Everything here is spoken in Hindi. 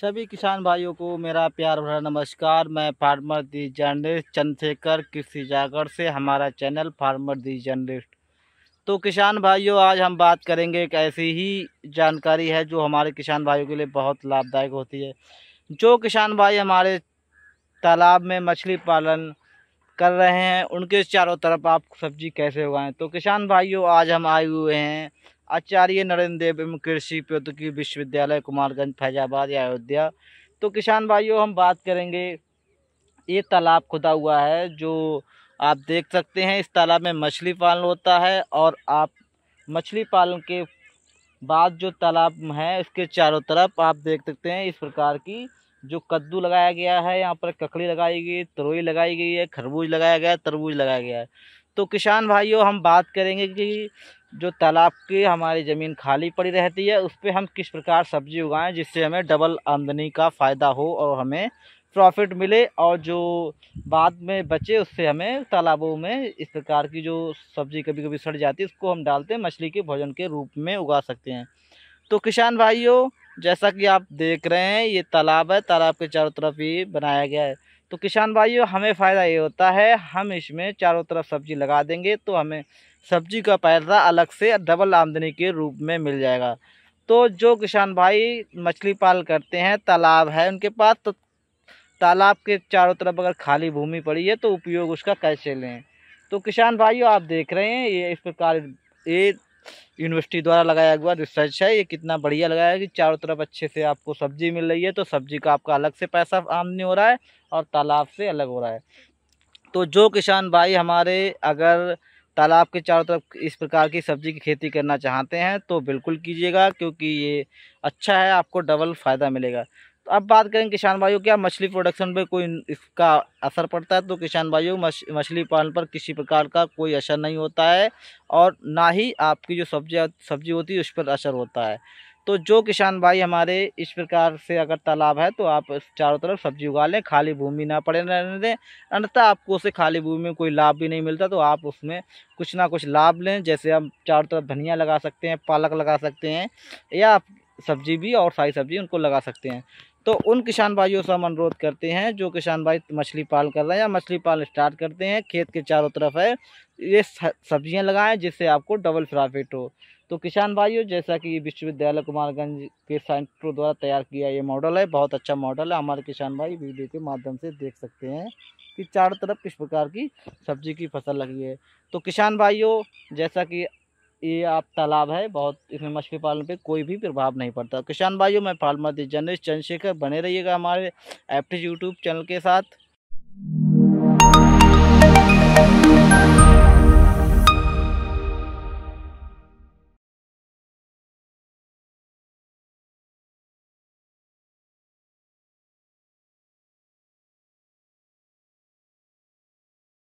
सभी किसान भाइयों को मेरा प्यार भरा नमस्कार मैं फार्मर दी जर्नलिस्ट चंद्रशेखर कृषि जागर से हमारा चैनल फार्मर दी जर्नलिस्ट तो किसान भाइयों आज हम बात करेंगे एक ऐसी ही जानकारी है जो हमारे किसान भाइयों के लिए बहुत लाभदायक होती है जो किसान भाई हमारे तालाब में मछली पालन कर रहे हैं उनके चारों तरफ आप सब्जी कैसे उगाएँ तो किसान भाइयों आज हम आए हुए हैं आचार्य नरेंद्र देव एवं कृषि प्रौद्योगिकी विश्वविद्यालय कुमारगंज फैजाबाद या अयोध्या तो किसान भाइयों हम बात करेंगे ये तालाब खुदा हुआ है जो आप देख सकते हैं इस तालाब में मछली पालन होता है और आप मछली पालन के बाद जो तालाब है इसके चारों तरफ आप देख सकते हैं इस प्रकार की जो कद्दू लगाया गया है यहाँ पर ककड़ी लगाई गई तरोई लगाई गई है खरबूज लगाया गया है तरबूज लगाया गया है तो किसान भाइयों हम बात करेंगे कि जो तालाब की हमारी ज़मीन खाली पड़ी रहती है उस पर हम किस प्रकार सब्जी उगाएं जिससे हमें डबल आमदनी का फ़ायदा हो और हमें प्रॉफिट मिले और जो बाद में बचे उससे हमें तालाबों में इस प्रकार की जो सब्ज़ी कभी कभी सड़ जाती है उसको हम डालते हैं मछली के भोजन के रूप में उगा सकते हैं तो किसान भाइयों जैसा कि आप देख रहे हैं ये तालाब है तालाब के चारों तरफ ही बनाया गया है तो किसान भाइयों हमें फ़ायदा ये होता है हम इसमें चारों तरफ सब्जी लगा देंगे तो हमें सब्जी का पैसा अलग से डबल आमदनी के रूप में मिल जाएगा तो जो किसान भाई मछली पाल करते हैं तालाब है उनके पास तो तालाब के चारों तरफ अगर खाली भूमि पड़ी है तो उपयोग उसका कैसे लें तो किसान भाइयों आप देख रहे हैं ये इस प्रकार ये यूनिवर्सिटी द्वारा लगाया हुआ रिसर्च है ये कितना बढ़िया लगाया है कि चारों तरफ अच्छे से आपको सब्जी मिल रही है तो सब्जी का आपका अलग से पैसा आमदनी हो रहा है और तालाब से अलग हो रहा है तो जो किसान भाई हमारे अगर तालाब के चारों तरफ इस प्रकार की सब्ज़ी की खेती करना चाहते हैं तो बिल्कुल कीजिएगा क्योंकि ये अच्छा है आपको डबल फ़ायदा मिलेगा अब बात करें किसान भाइयों क्या मछली प्रोडक्शन पर कोई इसका असर पड़ता है तो किसान भाइयों मछली पालन पर किसी प्रकार का कोई असर नहीं होता है और ना ही आपकी जो सब्जी सब्जी होती है उस पर असर होता है तो जो किसान भाई हमारे इस प्रकार से अगर तालाब है तो आप चारों तरफ सब्जी उगा लें खाली भूमि ना पड़े रहने दें अन्यथा आपको उसे खाली भूमि में कोई लाभ भी नहीं मिलता तो आप उसमें कुछ ना कुछ लाभ लें जैसे आप चारों तरफ धनिया लगा सकते हैं पालक लगा सकते हैं या आप सब्जी भी और सारी सब्जी उनको लगा सकते हैं तो उन किसान भाइयों से हम अनुरोध करते हैं जो किसान भाई मछली पाल कर रहे हैं या मछली पाल स्टार्ट करते हैं खेत के चारों तरफ है ये सब्जियां लगाएं जिससे आपको डबल प्रॉफिट हो तो किसान भाइयों जैसा कि विश्वविद्यालय कुमारगंज के साइंटिस्टों द्वारा तैयार किया ये मॉडल है बहुत अच्छा मॉडल है हमारे किसान भाई वीडियो के माध्यम से देख सकते हैं कि चारों तरफ किस प्रकार की सब्जी की फसल लगी है तो किसान भाइयों जैसा कि ये आप तालाब है बहुत इसमें मछली पालन पे कोई भी प्रभाव नहीं पड़ता किसान भाइयों मैं फार्मर जर्नलिस्ट चंद्रशेखर बने रहिएगा हमारे एप्टिज यूट्यूब चैनल के साथ